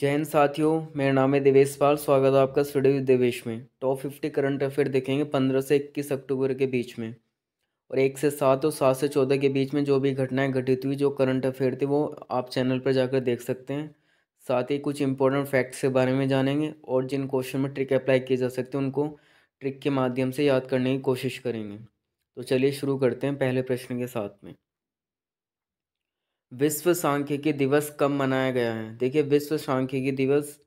जैन साथियों मेरा नाम है देवेश पाल स्वागत है आपका स्टडी विद देवेश में टॉप फिफ्टी करंट अफेयर देखेंगे पंद्रह से इक्कीस अक्टूबर के बीच में और एक से सात और सात से चौदह के बीच में जो भी घटनाएं घटित हुई जो करंट अफेयर थे वो आप चैनल पर जाकर देख सकते हैं साथ ही कुछ इंपॉर्टेंट फैक्ट्स के बारे में जानेंगे और जिन क्वेश्चन में ट्रिक अप्लाई किए जा सकते हैं उनको ट्रिक के माध्यम से याद करने की कोशिश करेंगे तो चलिए शुरू करते हैं पहले प्रश्न के साथ में विश्व सांख्यिकी दिवस कब मनाया गया है देखिए विश्व सांख्यिकी दिवस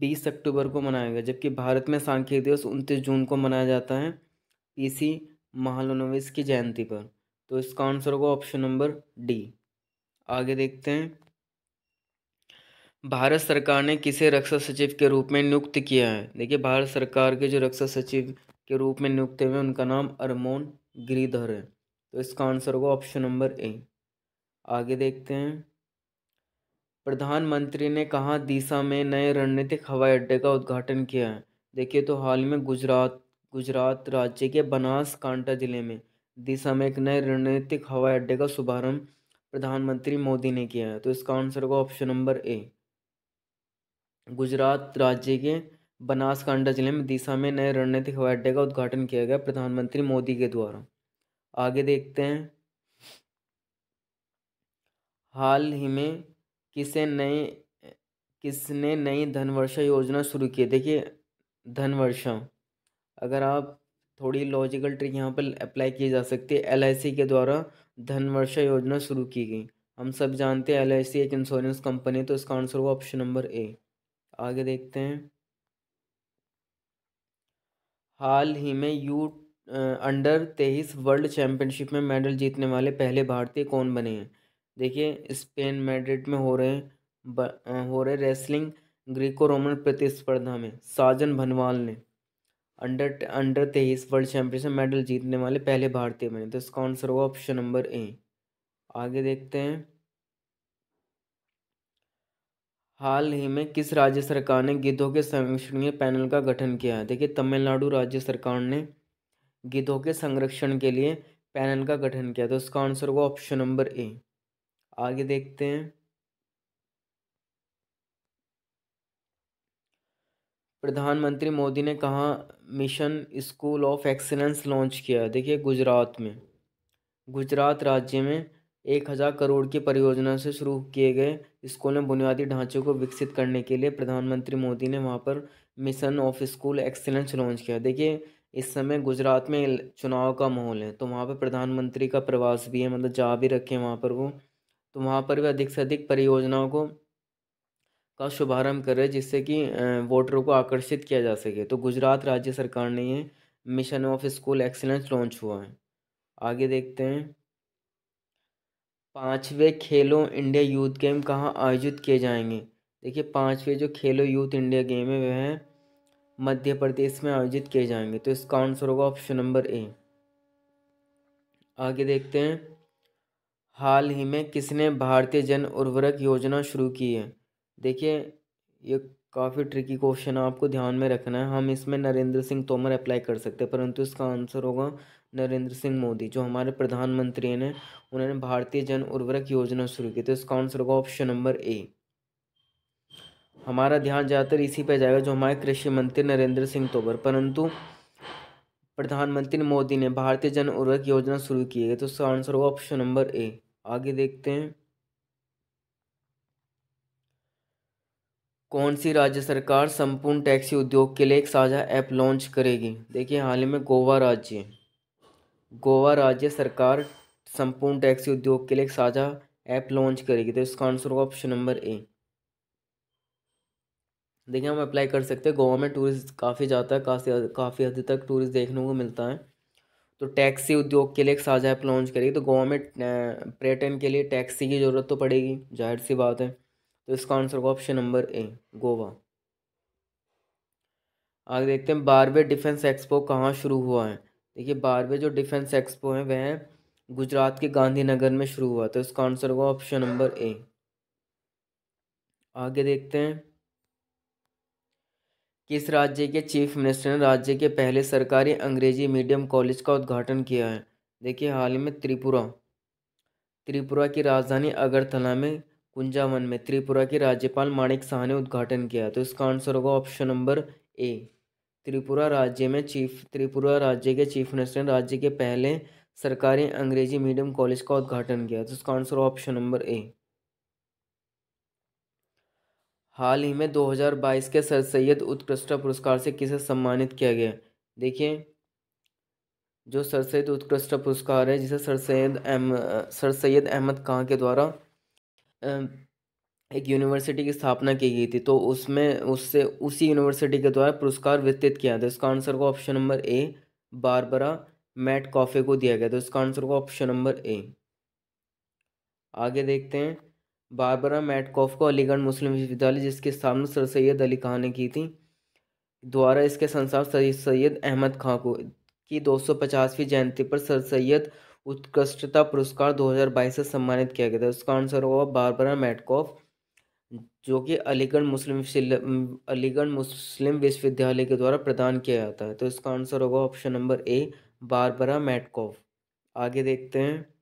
बीस अक्टूबर को मनाया गया जबकि भारत में सांख्यिकी दिवस उनतीस जून को मनाया जाता है इसी महालोनोविस की जयंती पर तो इसका आंसर होगा ऑप्शन नंबर डी आगे देखते हैं भारत सरकार ने किसे रक्षा सचिव के रूप में नियुक्त किया है देखिए भारत सरकार के जो रक्षा सचिव के रूप में नियुक्त हुए उनका नाम अरमोन गिरीधर है तो इसका आंसर होगा ऑप्शन नंबर ए आगे देखते हैं प्रधानमंत्री ने कहा दिशा में नए रणनीतिक हवाई अड्डे का उद्घाटन किया है देखिए तो हाल में गुजरात गुजरात राज्य के बनासकांठा जिले में दिशा में एक नए रणनीतिक हवाई अड्डे का शुभारंभ प्रधानमंत्री मोदी ने किया है तो इसका आंसर होगा ऑप्शन नंबर ए गुजरात राज्य के बनासकांठा जिले में दिशा में नए रणनीतिक हवाई अड्डे का उद्घाटन किया गया प्रधानमंत्री मोदी के द्वारा आगे देखते हैं हाल ही में किसे नए किसने नई धनवर्षा योजना शुरू की देखिए धनवर्षा अगर आप थोड़ी लॉजिकल ट्रिक यहाँ पर अप्लाई की जा सकती है एलआईसी के द्वारा धनवर्षा योजना शुरू की गई हम सब जानते हैं एलआईसी एक इंश्योरेंस कंपनी है तो इसका आंसर होगा ऑप्शन नंबर ए आगे देखते हैं हाल ही में यू अंडर तेईस वर्ल्ड चैम्पियनशिप में मेडल जीतने वाले पहले भारतीय कौन बने हैं देखिए स्पेन मैड्रिड में हो रहे ब, हो रहे रेसलिंग ग्रीको रोमन प्रतिस्पर्धा में साजन भनवाल ने अंडर अंडर तेईस वर्ल्ड चैंपियनशिप मेडल जीतने वाले पहले भारतीय बने तो इसका आंसर होगा ऑप्शन नंबर ए आगे देखते हैं हाल ही में किस राज्य सरकार ने गिद्धों के संरक्षण पैनल का गठन किया है देखिए तमिलनाडु राज्य सरकार ने गिद्धों के संरक्षण के लिए पैनल का गठन किया तो इसका आंसर होगा ऑप्शन नंबर ए आगे देखते हैं प्रधानमंत्री मोदी ने कहा mission school of excellence launch किया देखिए गुजरात में गुजरात राज्य में एक हज़ार करोड़ की परियोजना से शुरू किए गए स्कूल में बुनियादी ढांचे को विकसित करने के लिए प्रधानमंत्री मोदी ने वहाँ पर mission of school excellence launch किया देखिए इस समय गुजरात में चुनाव का माहौल है तो वहाँ पर प्रधानमंत्री का प्रवास भी है मतलब जा भी रखे हैं वहाँ पर वो तो वहाँ पर भी अधिक से अधिक परियोजनाओं को का शुभारंभ करें जिससे कि वोटरों को आकर्षित किया जा सके तो गुजरात राज्य सरकार ने ये mission of school excellence launch हुआ है आगे देखते हैं पाँचवें खेलो इंडिया यूथ गेम कहाँ आयोजित किए जाएंगे देखिए पाँचवें जो खेलो यूथ इंडिया गेम है वह है मध्य प्रदेश में आयोजित किए जाएंगे तो इसका आंसर होगा ऑप्शन नंबर ए आगे देखते हैं हाल ही में किसने भारतीय जन उर्वरक योजना शुरू की है देखिए ये काफ़ी ट्रिकी क्वेश्चन आपको ध्यान में रखना है हम इसमें नरेंद्र सिंह तोमर अप्लाई कर सकते हैं परंतु इसका आंसर होगा नरेंद्र सिंह मोदी जो हमारे प्रधानमंत्री हैं उन्होंने भारतीय जन उर्वरक योजना शुरू की तो इसका आंसर होगा ऑप्शन नंबर ए हमारा ध्यान ज़्यादातर इसी पर जाएगा जो हमारे कृषि मंत्री नरेंद्र सिंह तोमर परंतु प्रधानमंत्री मोदी ने भारतीय जन उर्वरक योजना शुरू की है तो इसका आंसर होगा ऑप्शन नंबर ए आगे देखते हैं कौन सी राज्य सरकार संपूर्ण टैक्सी उद्योग के लिए एक साझा ऐप लॉन्च करेगी देखिए हाल ही में गोवा राज्य गोवा राज्य सरकार संपूर्ण टैक्सी उद्योग के लिए एक साझा ऐप लॉन्च करेगी तो इसका आंसर होगा ऑप्शन नंबर ए देखिए हम अप्लाई कर सकते हैं गोवा में टूरिस्ट काफ़ी जाता है काफ़ी काफ़ी हद तक टूरिस्ट देखने को मिलता है तो टैक्सी उद्योग के लिए एक साझा ऐप लॉन्च करेगी तो गोवा में पर्यटन के लिए टैक्सी की ज़रूरत तो पड़ेगी जाहिर सी बात है तो इसका आंसर होगा ऑप्शन नंबर ए गोवा आगे देखते हैं बारहवें डिफेंस एक्सपो कहाँ शुरू हुआ है देखिए बारहवें जो डिफेंस एक्सपो है वह गुजरात के गांधीनगर में शुरू हुआ तो इसका आंसर होगा ऑप्शन नंबर ए आगे देखते हैं किस राज्य के चीफ मिनिस्टर ने राज्य के पहले सरकारी अंग्रेजी मीडियम कॉलेज का उद्घाटन किया है देखिए हाल ही में त्रिपुरा त्रिपुरा की राजधानी अगरतला में कुंजावन में त्रिपुरा के राज्यपाल माणिक शाह ने उद्घाटन किया तो इसका आंसर होगा ऑप्शन नंबर ए त्रिपुरा राज्य में चीफ त्रिपुरा राज्य के चीफ मिनिस्टर ने राज्य के पहले सरकारी अंग्रेजी मीडियम कॉलेज का उद्घाटन किया तो इसका आंसर ऑप्शन नंबर ए हाल ही में 2022 के सर सैद उत्कृष्ट पुरस्कार से किसे सम्मानित किया गया देखिए जो सर सैद उत्कृष्ट पुरस्कार है जिसे सर सैद अहम सर सैद अहमद खां के द्वारा एक यूनिवर्सिटी की स्थापना की गई थी तो उसमें उससे उसी यूनिवर्सिटी के द्वारा पुरस्कार वितरित किया था इसका आंसर को option number A Barbara Metcalfe को दिया गया था इसका आंसर को ऑप्शन नंबर ए आगे देखते हैं बारबरा मैटकॉफ को अलीगढ़ मुस्लिम विश्वविद्यालय जिसकी स्थापना सर सैयद अली खां ने की थी द्वारा इसके संस्थापक सैयद अहमद खां को की दो पचासवीं जयंती पर सर सैयद उत्कृष्टता पुरस्कार 2022 से सम्मानित किया गया था उसका आंसर होगा बारबरा मैटकॉफ जो कि अलीगढ़ मुस्लिम अलीगढ़ मुस्लिम विश्वविद्यालय के द्वारा प्रदान किया जाता है तो इसका आंसर होगा option number A Barbara Metcalfe आगे देखते हैं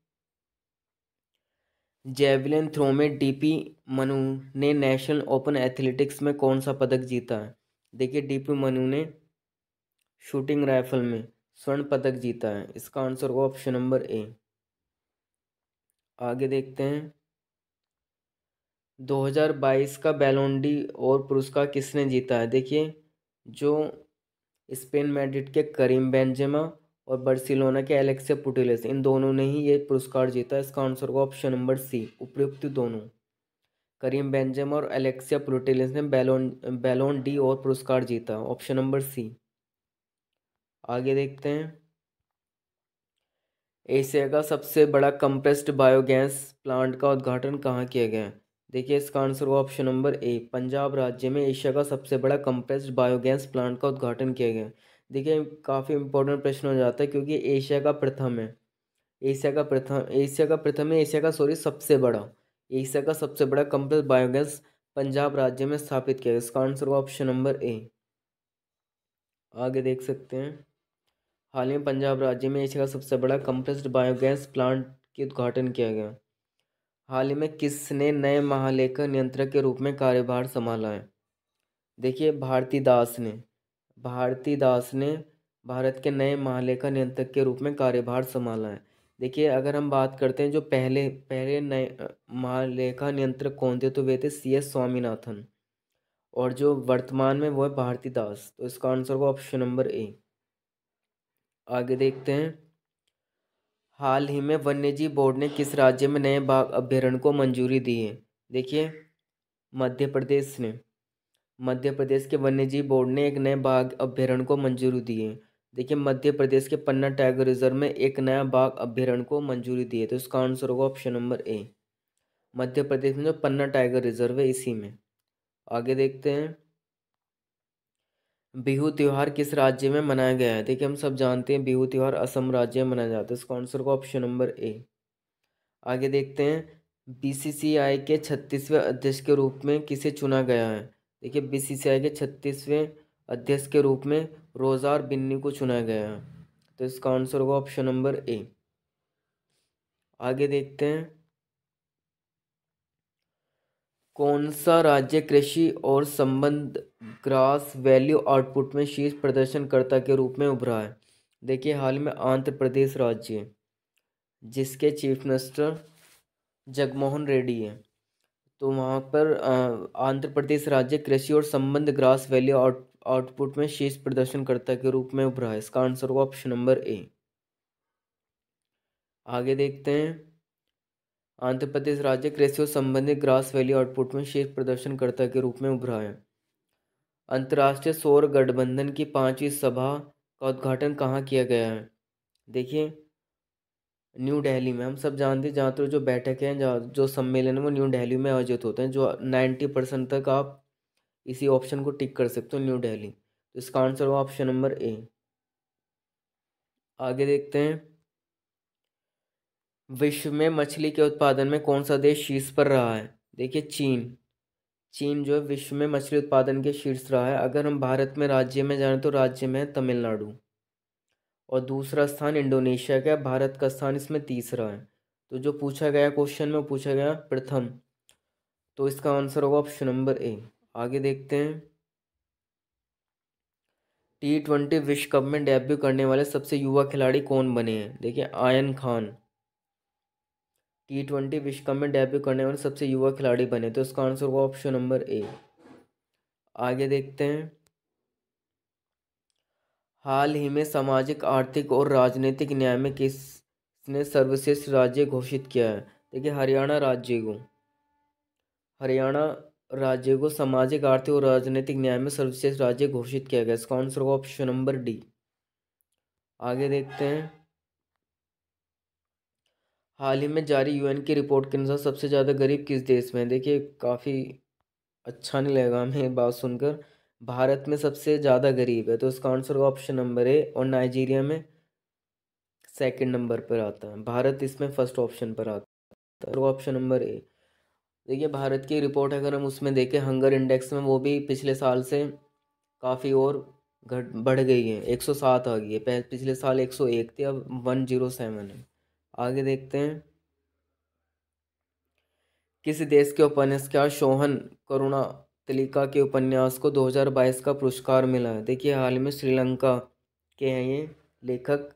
जेवलिन थ्रो में डीपी मनु ने नेशनल ओपन एथलेटिक्स में कौन सा पदक जीता है देखिए डीपी मनु ने शूटिंग राइफल में स्वर्ण पदक जीता है इसका आंसर होगा ऑप्शन नंबर ए आगे देखते हैं 2022 का बैलोंडी और पुरस्कार किसने जीता है देखिए जो स्पेन मैड्रिड के करीम बेंजेमा और बर्सिलोना के एलेक्से पुटेलस इन दोनों ने ही ये पुरस्कार जीता इसका आंसर होगा ऑप्शन नंबर सी उपयुक्त दोनों करीम बेंजम और एलेक्सिया पुटेलस ने बैलोन बैलोन डी और पुरस्कार जीता ऑप्शन नंबर सी आगे देखते हैं एशिया का सबसे बड़ा कंप्रेस्ड बायोगैस प्लांट का उद्घाटन कहाँ किया गया देखिए इसका आंसर होगा ऑप्शन नंबर ए पंजाब राज्य में एशिया का सबसे बड़ा कंप्रेस्ड बायोगैस प्लांट का उद्घाटन किया गया देखिए काफ़ी इंपॉर्टेंट प्रश्न हो जाता है क्योंकि एशिया का प्रथम है एशिया का प्रथम एशिया का प्रथम है एशिया का सॉरी सबसे बड़ा एशिया का सबसे बड़ा कंप्रेस बायोगैस पंजाब राज्य में स्थापित किया गया इसका आंसर होगा ऑप्शन नंबर ए आगे देख सकते हैं हाल ही में पंजाब राज्य में एशिया का सबसे बड़ा कंप्रेस्ड बायोगैस प्लांट के उद्घाटन किया गया हाल ही में किसने नए महालेखा नियंत्रक के रूप में कार्यभार संभाला है देखिए भारती दास ने भारतीदास ने भारत के नए महालेखा नियंत्रक के रूप में कार्यभार संभाला है देखिए अगर हम बात करते हैं जो पहले पहले नए महालेखा नियंत्रक कौन थे तो वे थे सी एस स्वामीनाथन और जो वर्तमान में वो है भारतीदास तो इसका आंसर होगा ऑप्शन नंबर ए आगे देखते हैं हाल ही में वन्यजीव बोर्ड ने किस राज्य में नए बाघ अभ्यारण्य को मंजूरी दी है देखिए मध्य प्रदेश ने मध्य प्रदेश के वन्यजीव बोर्ड ने एक नए बाघ अभ्यारण्य को मंजूरी दी है देखिए मध्य प्रदेश के पन्ना टाइगर रिजर्व में एक नया बाघ अभ्यारण्य को मंजूरी दी है तो इसका आंसर होगा ऑप्शन नंबर ए मध्य प्रदेश में जो पन्ना टाइगर रिजर्व है इसी में आगे देखते हैं बिहू त्यौहार किस राज्य में मनाया गया है देखिए हम सब जानते हैं बिहू त्यौहार असम राज्य में मनाया जाता है इसका आंसर को ऑप्शन नंबर ए आगे देखते हैं आई के छत्तीसवें अध्यक्ष के रूप में किसे चुना गया है देखिए बीसीसीआई के छत्तीसवें अध्यक्ष के रूप में रोजार बिन्नी को चुना गया है तो इसका आंसर होगा ऑप्शन नंबर ए आगे देखते हैं कौन सा राज्य कृषि और संबंध ग्रास वैल्यू आउटपुट में शीर्ष प्रदर्शनकर्ता के रूप में उभरा है देखिए हाल में आंध्र प्रदेश राज्य जिसके चीफ मिनिस्टर जगमोहन रेड्डी हैं तो वहाँ पर आंध्र प्रदेश राज्य कृषि और संबंध ग्रास वैल्यू आउट आउटपुट में शीर्ष प्रदर्शनकर्ता के रूप में उभरा है इसका आंसर होगा ऑप्शन नंबर ए आगे देखते हैं आंध्र प्रदेश राज्य कृषि और संबंधित ग्रास वैली आउटपुट में शीर्ष प्रदर्शनकर्ता के रूप में उभरा है अंतर्राष्ट्रीय सौर गठबंधन की पांचवी सभा का उद्घाटन कहाँ किया गया है देखिए न्यू दिल्ली में हम सब जानते हैं ज़्यादातर जो बैठक हैं जो सम्मेलन है वो न्यू दिल्ली में आयोजित होते हैं जो नाइन्टी परसेंट तक आप इसी ऑप्शन को टिक कर सकते हो न्यू दिल्ली तो इसका आंसर हो ऑप्शन नंबर ए आगे देखते हैं विश्व में मछली के उत्पादन में कौन सा देश शीर्ष पर रहा है देखिए चीन चीन जो है विश्व में मछली उत्पादन के शीर्ष रहा है अगर हम भारत में राज्य में जाएँ तो राज्य में तमिलनाडु और दूसरा स्थान इंडोनेशिया का भारत का स्थान इसमें तीसरा है तो जो पूछा गया क्वेश्चन में पूछा गया प्रथम तो इसका आंसर होगा ऑप्शन नंबर ए आगे देखते हैं टी ट्वेंटी विश्व कप में डेब्यू करने वाले सबसे युवा खिलाड़ी कौन बने हैं देखिए आयन खान टी ट्वेंटी विश्व कप में डेब्यू करने वाले सबसे युवा खिलाड़ी बने तो इसका आंसर होगा ऑप्शन नंबर ए आगे देखते हैं हाल ही में सामाजिक आर्थिक और राजनीतिक न्याय में किसने सर्वश्रेष्ठ राज्य घोषित किया है देखिए हरियाणा राज्य को हरियाणा राज्य को सामाजिक आर्थिक और राजनीतिक न्याय में सर्वश्रेष्ठ राज्य घोषित किया गया इसका आंसर होगा ऑप्शन नंबर डी आगे देखते हैं हाल ही में जारी यूएन की रिपोर्ट के अनुसार सबसे ज़्यादा गरीब किस देश में देखिए काफ़ी अच्छा नहीं लगेगा हमें बात सुनकर भारत में सबसे ज़्यादा गरीब है तो इसका आंसर होगा ऑप्शन नंबर ए और नाइजीरिया में सेकंड नंबर पर आता है भारत इसमें फर्स्ट ऑप्शन पर आता है ऑप्शन नंबर ए देखिए भारत की रिपोर्ट अगर हम उसमें देखें हंगर इंडेक्स में वो भी पिछले साल से काफ़ी और घट बढ़ गई है एक सौ सात आ गई है पिछले साल एक सौ एक थी अब वन जीरो सेवन है आगे देखते हैं किस देश के उपन्यासकार शोहन करुणा तलिका के उपन्यास को 2022 का पुरस्कार मिला है देखिए हाल में श्रीलंका के हैं ये लेखक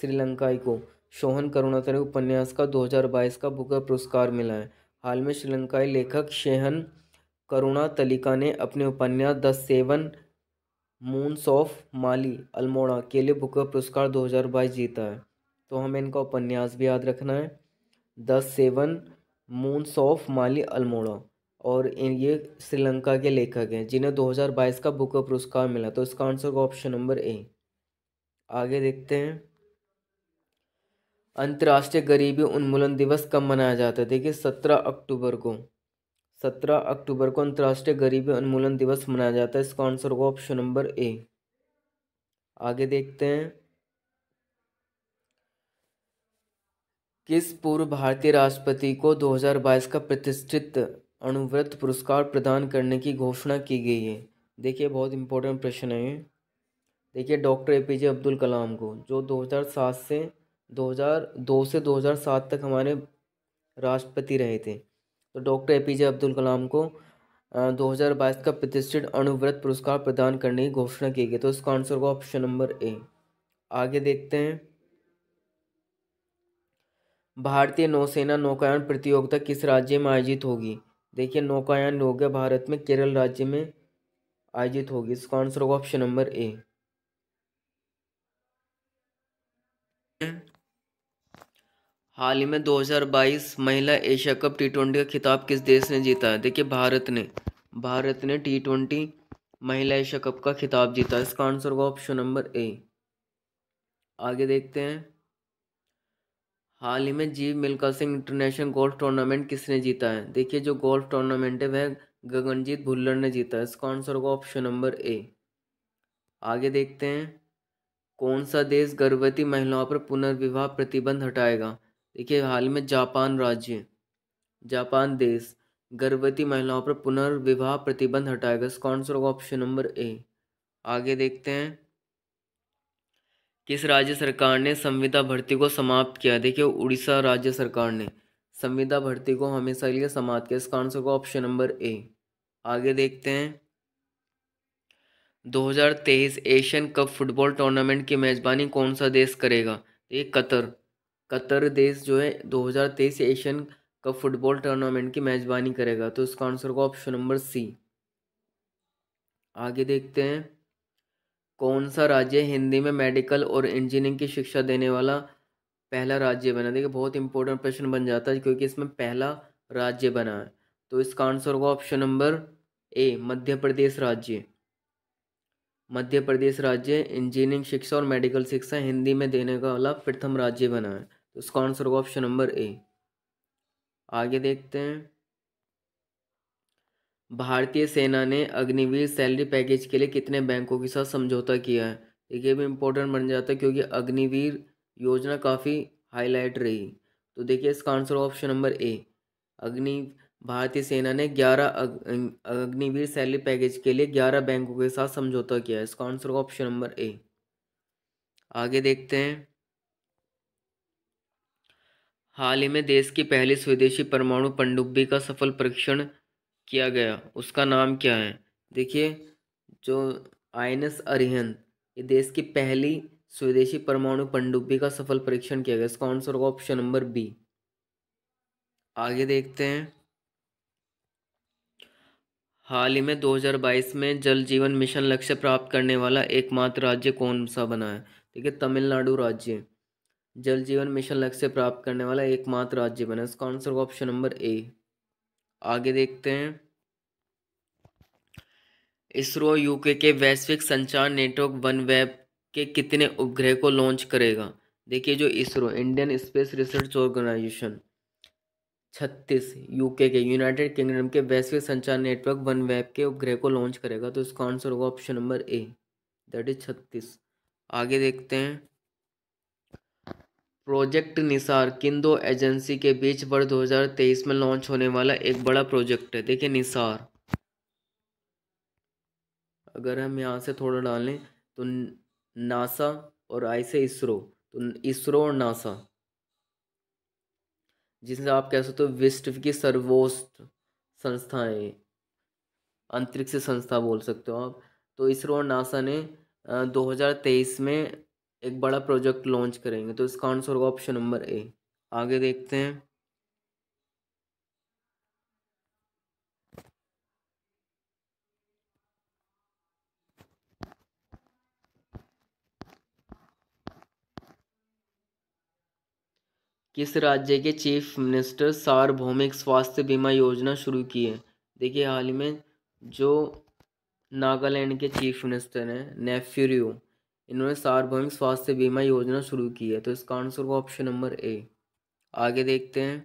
श्रीलंकाई को शोहन करुणातरे उपन्यास का 2022 का बुकर पुरस्कार मिला है हाल में श्रीलंकाई लेखक शेहन करुणा तलिका ने अपने उपन्यास the seven moons of Maali Almeida के लिए बुकर पुरस्कार 2022 जीता है तो हमें इनका उपन्यास भी याद रखना है the seven moons of Maali Almeida और ये श्रीलंका के लेखक हैं जिन्हें 2022 का बुकर पुरस्कार मिला तो इसका आंसर होगा ऑप्शन नंबर ए आगे देखते हैं अंतर्राष्ट्रीय गरीबी उन्मूलन दिवस कब मनाया जाता है देखिए सत्रह अक्टूबर को सत्रह अक्टूबर को अंतर्राष्ट्रीय गरीबी उन्मूलन दिवस मनाया जाता है इसका आंसर होगा ऑप्शन नंबर ए आगे देखते हैं किस पूर्व भारतीय राष्ट्रपति को 2022 का प्रतिष्ठित अनुव्रत पुरस्कार प्रदान करने की घोषणा की गई है देखिए बहुत इंपॉर्टेंट प्रश्न है देखिए doctor A P J Abdul Kalam को जो 2007 से 2002 से 2007 तक हमारे राष्ट्रपति रहे थे तो doctor A P J Abdul Kalam को 2022 का प्रतिष्ठित अनुव्रत पुरस्कार प्रदान करने की घोषणा की गई तो इसका आंसर होगा ऑप्शन नंबर ए आगे देखते हैं भारतीय नौसेना नौकायन प्रतियोगिता किस राज्य में आयोजित होगी देखिए नौकायन हो गया भारत में केरल राज्य में आयोजित होगी इसका आंसर होगा ऑप्शन नंबर ए हाल ही में 2022 महिला एशिया कप टी ट्वेंटी का खिताब किस देश ने जीता है देखिए भारत ने भारत ने टी ट्वेंटी महिला एशिया कप का खिताब जीता इसका आंसर होगा ऑप्शन नंबर ए आगे देखते हैं हाल ही में Jeev Milkha Singh international golf tournament किसने जीता है देखिए जो गोल्फ टूर्नामेंट है वह गगनजीत भुल्लर ने जीता है इसका आंसर होगा ऑप्शन नंबर ए आगे देखते हैं कौन सा देश गर्भवती महिलाओं पर पुनर्विवाह प्रतिबंध हटाएगा देखिए हाल ही में जापान राज्य जापान देश गर्भवती महिलाओं पर पुनर्विवाह प्रतिबंध हटाएगा इसका आंसर होगा ऑप्शन नंबर ए आगे देखते हैं किस राज्य सरकार ने संविदा भर्ती को समाप्त किया देखिए उड़ीसा राज्य सरकार ने संविदा भर्ती को हमेशा लिए समाप्त किया इसका आंसर को ऑप्शन नंबर ए आगे देखते हैं 2023 एशियन कप फुटबॉल टूर्नामेंट की मेज़बानी कौन सा देश करेगा ये कतर कतर देश जो है 2023 एशियन कप फुटबॉल टूर्नामेंट की मेज़बानी करेगा तो इसका आंसर को ऑप्शन नंबर सी आगे देखते हैं कौन सा राज्य हिंदी में मेडिकल और इंजीनियरिंग की शिक्षा देने वाला पहला राज्य बना देखिए बहुत इंपॉर्टेंट प्रश्न बन जाता है क्योंकि इसमें पहला राज्य बना है तो इसका आंसर होगा ऑप्शन नंबर ए मध्य प्रदेश राज्य मध्य प्रदेश राज्य इंजीनियरिंग शिक्षा और मेडिकल शिक्षा हिंदी में देने का वाला प्रथम राज्य बना है तो इसका आंसर होगा ऑप्शन नंबर ए आगे देखते हैं भारतीय सेना ने अग्निवीर सैलरी पैकेज के लिए कितने बैंकों के साथ समझौता किया है ये भी इम्पोर्टेंट बन जाता है क्योंकि अग्निवीर योजना काफ़ी हाईलाइट रही तो देखिए इसका आंसर ऑप्शन नंबर ए अग्नि भारतीय सेना ने ग्यारह अग, अग्निवीर सैलरी पैकेज के लिए ग्यारह बैंकों के साथ समझौता किया इसका आंसर ऑप्शन नंबर ए आगे देखते हैं हाल ही में देश की पहली स्वदेशी परमाणु पनडुब्बी का सफल परीक्षण किया गया उसका नाम क्या है देखिए जो आई एन एस अरिहंत ये देश की पहली स्वदेशी परमाणु पनडुब्बी का सफल परीक्षण किया गया इसका आंसर होगा ऑप्शन नंबर बी आगे देखते हैं हाल ही में 2022 में जल जीवन मिशन लक्ष्य प्राप्त करने वाला एकमात्र राज्य कौन सा बना है देखिए तमिलनाडु राज्य जल जीवन मिशन लक्ष्य प्राप्त करने वाला एकमात्र राज्य बना इसका आंसर ऑप्शन नंबर ए आगे देखते हैं इसरो यूके के वैश्विक संचार नेटवर्क वन वेब के कितने उपग्रह को लॉन्च करेगा देखिए जो ISRO Indian space research organisation छत्तीस यूके के यूनाइटेड किंगडम के वैश्विक संचार नेटवर्क वन वेब के उपग्रह को लॉन्च करेगा तो इसका आंसर होगा option number A that is छत्तीस आगे देखते हैं प्रोजेक्ट निसार किन दो एजेंसी के बीच वर्ष 2023 में लॉन्च होने वाला एक बड़ा प्रोजेक्ट है देखिए निसार अगर हम यहाँ से थोड़ा डालें तो नासा और आई से इसरो तो इसरो और नासा जिसे आप कह सकते हो विश्व की सर्वोच्च संस्थाएं अंतरिक्ष संस्था बोल सकते हो आप तो इसरो और नासा ने 2023 में एक बड़ा प्रोजेक्ट लॉन्च करेंगे तो इसका आंसर होगा ऑप्शन नंबर ए आगे देखते हैं किस राज्य के चीफ मिनिस्टर सार्वभौमिक स्वास्थ्य बीमा योजना शुरू की है देखिए हाल ही में जो नागालैंड के चीफ मिनिस्टर हैं नेफ्यूरियो इन्होंने सार्वभौमिक स्वास्थ्य बीमा योजना शुरू की है तो इसका आंसर होगा ऑप्शन नंबर ए आगे देखते हैं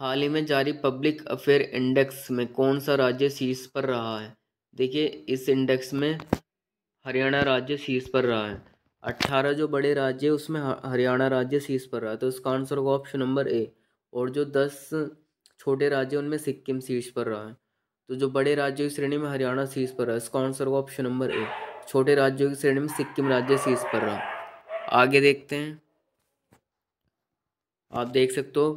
हाल ही में जारी पब्लिक अफेयर इंडेक्स में कौन सा राज्य शीर्ष पर रहा है देखिए इस इंडेक्स में हरियाणा राज्य शीर्ष पर रहा है अट्ठारह जो बड़े राज्य है उसमें हरियाणा राज्य शीर्ष पर रहा है तो इसका आंसर होगा ऑप्शन नंबर ए और जो दस छोटे राज्य उनमें सिक्किम शीर्ष पर रहा है तो जो बड़े राज्यों की श्रेणी में हरियाणा शीर्ष पर रहा इसका आंसर होगा ऑप्शन नंबर ए छोटे राज्यों की श्रेणी में सिक्किम राज्य शीर्ष पर रहा आगे देखते हैं आप देख सकते हो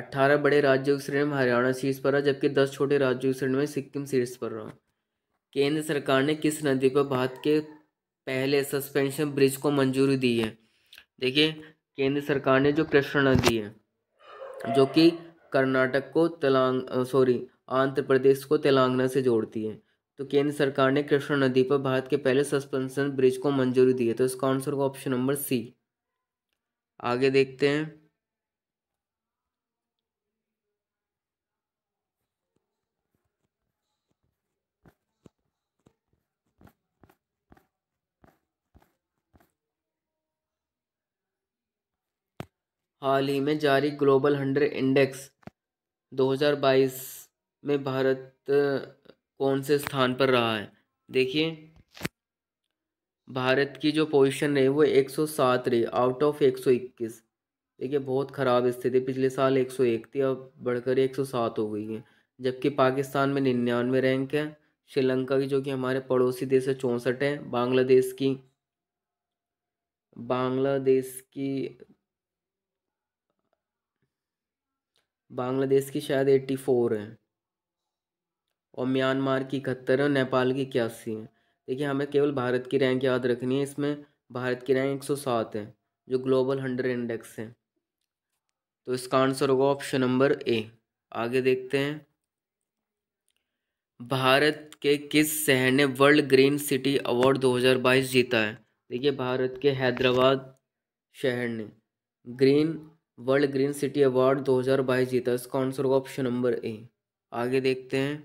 अट्ठारह बड़े राज्यों की श्रेणी में हरियाणा शीर्ष पर रहा जबकि दस छोटे राज्यों की श्रेणी में सिक्किम शीर्ष पर रहा केंद्र सरकार ने किस नदी पर भारत के पहले सस्पेंशन ब्रिज को मंजूरी दी है देखिए केंद्र सरकार ने जो कृष्णा नदी है जो कि कर्नाटक को तेलंग सॉरी आंध्र प्रदेश को तेलंगाना से जोड़ती है तो केंद्र सरकार ने कृष्णा नदी पर भारत के पहले सस्पेंशन ब्रिज को मंजूरी दी है तो इसका आंसर होगा ऑप्शन नंबर सी आगे देखते हैं हाल ही में जारी ग्लोबल हंड्रेड इंडेक्स 2022 में भारत कौन से स्थान पर रहा है देखिए भारत की जो पोजीशन रही वो 107 रही आउट ऑफ 121 देखिए बहुत ख़राब स्थिति पिछले साल 101 थी अब बढ़कर 107 हो गई है जबकि पाकिस्तान में निन्यानवे रैंक है श्रीलंका की जो कि हमारे पड़ोसी देश है चौंसठ है बांग्लादेश की बांग्लादेश की बांग्लादेश की शायद एट्टी फोर है और म्यांमार की इकहत्तर है और नेपाल की इक्यासी है देखिए हमें केवल भारत की रैंक याद रखनी है इसमें भारत की रैंक एक सौ सात है जो ग्लोबल हंड्रेड इंडेक्स है तो इसका आंसर होगा ऑप्शन नंबर ए आगे देखते हैं भारत के किस शहर ने वर्ल्ड ग्रीन सिटी अवार्ड 2022 जीता है देखिए भारत के हैदराबाद शहर ने green world green city award 2022 जीता इसका आंसर होगा ऑप्शन नंबर ए आगे देखते हैं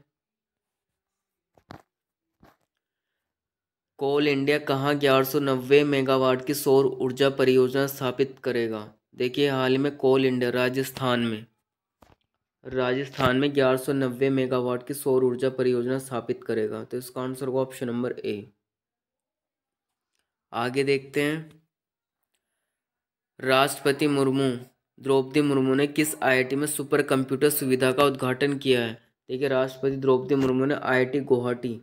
कोल इंडिया कहाँ ग्यारह नब्बे मेगावाट की सौर ऊर्जा परियोजना स्थापित करेगा देखिए हाल में कोल इंडिया राजस्थान में राजस्थान में ग्यारह नब्बे मेगावाट की सौर ऊर्जा परियोजना स्थापित करेगा तो इसका आंसर होगा ऑप्शन नंबर ए आगे देखते हैं राष्ट्रपति मुर्मू द्रौपदी मुर्मू ने किस आईआईटी में सुपर कंप्यूटर सुविधा का उद्घाटन किया है देखिए राष्ट्रपति द्रौपदी मुर्मू ने आईआईटी गुवाहाटी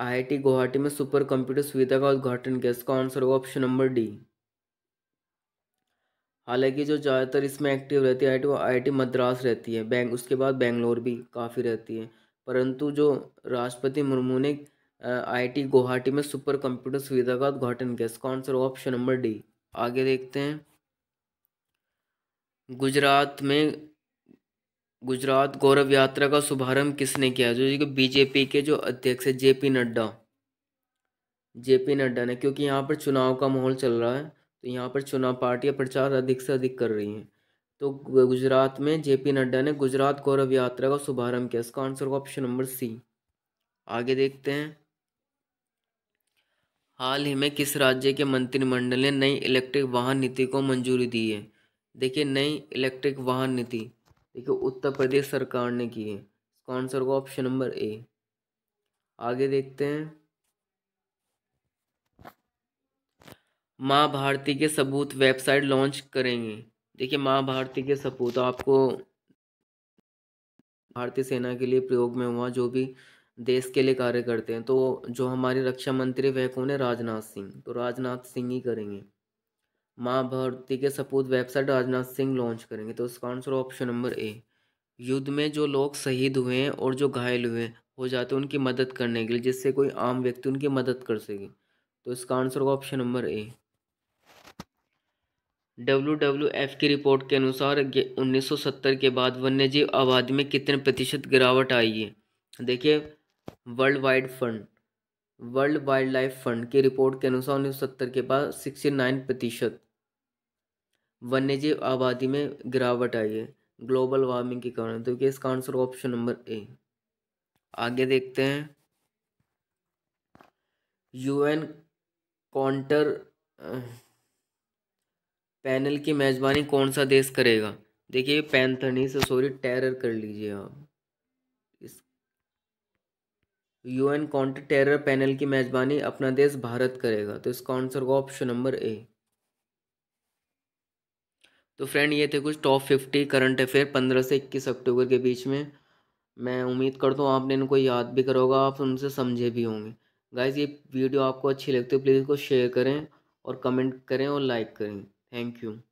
आईआईटी गुवाहाटी में सुपर कंप्यूटर सुविधा का उद्घाटन किया इसका आंसर होगा ऑप्शन नंबर डी हालांकि जो ज़्यादातर इसमें एक्टिव रहती है आई वो आई मद्रास रहती है बैंक उसके बाद बेंगलोर भी काफ़ी रहती है परंतु जो राष्ट्रपति मुर्मू ने आईआईटी गुवाहाटी में सुपर कंप्यूटर सुविधा का उद्घाटन किया इसका आंसर ऑप्शन नंबर डी आगे देखते हैं गुजरात में गुजरात गौरव यात्रा का शुभारंभ किसने किया जो कि बीजेपी के जो अध्यक्ष है जेपी नड्डा जेपी नड्डा ने क्योंकि यहाँ पर चुनाव का माहौल चल रहा है तो यहाँ पर चुनाव पार्टियाँ प्रचार अधिक से अधिक कर रही हैं तो गुजरात में जेपी नड्डा ने गुजरात गौरव यात्रा का शुभारंभ किया इसका आंसर होगा ऑप्शन नंबर सी आगे देखते हैं हाल ही में किस राज्य के मंत्रिमंडल ने नई इलेक्ट्रिक वाहन नीति को मंजूरी दी है देखिए नई इलेक्ट्रिक वाहन नीति देखिए उत्तर प्रदेश सरकार ने की है इसका आंसर होगा ऑप्शन नंबर ए आगे देखते हैं माँ भारती के सबूत वेबसाइट लॉन्च करेंगे देखिए माँ भारती के सपूत आपको भारतीय सेना के लिए प्रयोग में हुआ जो भी देश के लिए कार्य करते हैं तो जो हमारे रक्षा मंत्री वह कौन है राजनाथ सिंह तो राजनाथ सिंह ही करेंगे माँ भारती के सपूत वेबसाइट राजनाथ सिंह लॉन्च करेंगे तो इसका आंसर ऑप्शन नंबर ए युद्ध में जो लोग शहीद हुए हैं और जो घायल हुए हो जाते हैं उनकी मदद करने के लिए जिससे कोई आम व्यक्ति उनकी मदद कर सके तो इसका आंसर होगा option number A W W F की रिपोर्ट के अनुसार 1970 के बाद वन्यजीव आबादी में कितने प्रतिशत गिरावट आई है देखिए world wide fund world wild life fund की रिपोर्ट के अनुसार उन्नीस सत्तर के बाद सिक्सटी नाइन प्रतिशत वन्यजीव आबादी में गिरावट आई है ग्लोबल वार्मिंग के कारण तो इसका आंसर ऑप्शन नंबर ए आगे देखते हैं यूएन काउंटर पैनल की मेज़बानी कौन सा देश करेगा देखिए पैंथनी से सॉरी टेरर कर लीजिए आप यूएन काउंटर टेरर पैनल की मेजबानी अपना देश भारत करेगा तो इसका आंसर होगा ऑप्शन नंबर ए तो फ्रेंड ये थे कुछ टॉप फिफ्टी करंट अफेयर पंद्रह से इक्कीस अक्टूबर के बीच में मैं उम्मीद करता हूँ आपने इनको याद भी करा होगा आप उनसे समझे भी होंगे गाइज ये वीडियो आपको अच्छी लगती है प्लीज़ इसको शेयर करें और कमेंट करें और लाइक करें थैंक यू